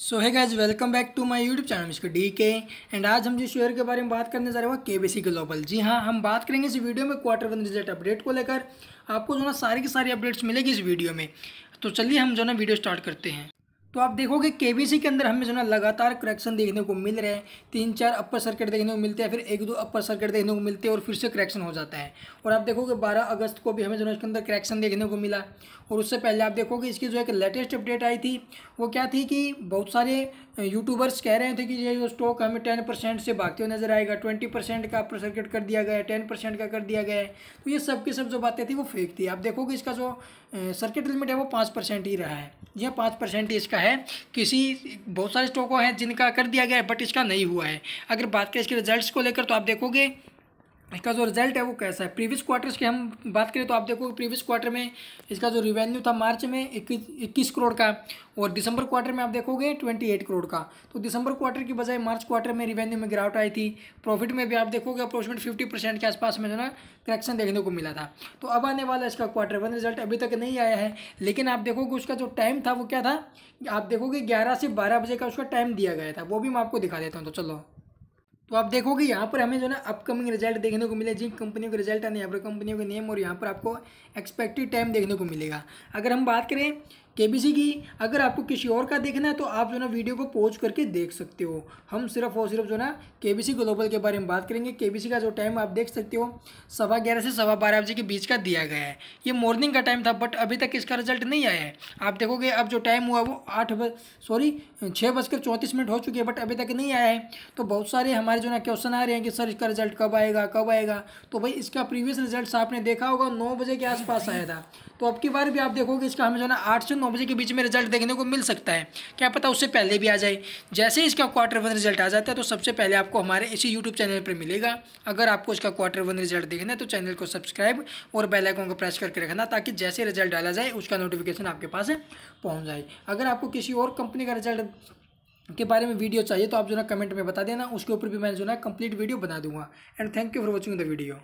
so hi guys welcome back to my YouTube channel mister D K and आज हम जिस share के बारे में बात करने जा रहे हैं वो के बी सी ग्लोबल जी हाँ हम बात करेंगे इस वीडियो में क्वार्टर वन रिजल्ट अपडेट को लेकर आपको जो ना सारी की सारी अपडेट्स मिलेगी इस वीडियो में तो चलिए हम जो ना वीडियो स्टार्ट करते हैं तो आप देखोगे के के अंदर हमें जो ना लगातार करेक्शन देखने को मिल रहे हैं तीन चार अपर सर्किट देखने को मिलते हैं फिर एक दो अपर सर्किट देखने को मिलते हैं और फिर से करेक्शन हो जाता है और आप देखोगे 12 अगस्त को भी हमें जो ना इसके अंदर करेक्शन देखने को मिला और उससे पहले आप देखोगे इसकी जो एक लेटेस्ट अपडेट आई थी वो क्या थी कि बहुत सारे यूट्यूबर्स कह रहे थे कि ये जो स्टॉक हमें टेन परसेंट से भागते हुए नजर आएगा ट्वेंटी परसेंट का अपर सर्किट कर दिया गया है टेन परसेंट का कर दिया गया है तो ये सब की सब जो बातें थी वो फेक थी आप देखोगे इसका जो सर्किट लिमिट है वो पाँच परसेंट ही रहा है यह पाँच परसेंट इसका है किसी बहुत सारे स्टॉकों हैं जिनका कर दिया गया है बट इसका नहीं हुआ है अगर बात करें इसके रिजल्ट को लेकर तो आप देखोगे इसका जो रिजल्ट है वो कैसा है प्रीवियस क्वार्टर्स की हम बात करें तो आप देखो प्रीवियस क्वार्टर में इसका जो रिवेन्यू था मार्च में इक्कीस इक्कीस करोड़ का और दिसंबर क्वार्टर में आप देखोगे ट्वेंटी एट करोड़ का तो दिसंबर क्वार्टर की बजाय मार्च क्वार्टर में रिवेन्यू में गिरावट आई थी प्रॉफिट में भी आप देखोगे अप्रोक्सीमेट फिफ्टी परसेंट के आसपास में जो ना करेक्शन देखने को मिला था तो अब आने वाला इसका क्वार्टर वन रिजल्ट अभी तक नहीं आया है लेकिन आप देखोगे उसका जो टाइम था वो क्या था आप देखोगे ग्यारह से बारह बजे का उसका टाइम दिया गया था वो भी मैं आपको दिखा देता हूँ तो चलो तो आप देखोगे यहाँ पर हमें जो ना अपकमिंग रिजल्ट देखने को मिले जिन कंपनियों के रिजल्ट आने यहाँ पर कंपनियों के नेम और यहाँ पर आपको एक्सपेक्टेड टाइम देखने को मिलेगा अगर हम बात करें केबीसी की अगर आपको किसी और का देखना है तो आप जो ना वीडियो को पोज करके देख सकते हो हम सिर्फ और सिर्फ जो ना केबीसी ग्लोबल के बारे में बात करेंगे केबीसी का जो टाइम आप देख सकते हो सवा ग्यारह से सवा बारह बजे के बीच का दिया गया है ये मॉर्निंग का टाइम था बट अभी तक इसका रिजल्ट नहीं आया है आप देखोगे अब जो टाइम हुआ वो आठ सॉरी छः बजकर चौंतीस मिनट हो चुके हैं बट अभी तक नहीं आया है तो बहुत सारे हमारे जो ना क्वेश्चन आ रहे हैं कि सर इसका रिजल्ट कब आएगा कब आएगा तो भाई इसका प्रीवियस रिजल्ट आपने देखा होगा नौ बजे के आसपास आया था तो अब की बार भी आप देखोगे इसका हमें जो ना आठ से नौ बजे के बीच में रिजल्ट देखने को मिल सकता है क्या पता उससे पहले भी आ जाए जैसे इसका क्वार्टर वन रिजल्ट आ जाता है तो सबसे पहले आपको हमारे इसी यूट्यूब चैनल पर मिलेगा अगर आपको इसका क्वार्टर वन रिजल्ट देखना है तो चैनल को सब्सक्राइब और बेलाइकॉन को प्रेस करके रखना ताकि जैसे रिजल्ट डाला जाए उसका नोटिफिकेशन आपके पास पहुँच जाए अगर आपको किसी और कंपनी का रिजल्ट के बारे में वीडियो चाहिए तो आप जो ना कमेंट में बता देना उसके ऊपर भी मैं जो ना कंप्लीट वीडियो बना दूंगा and thank you for watching the video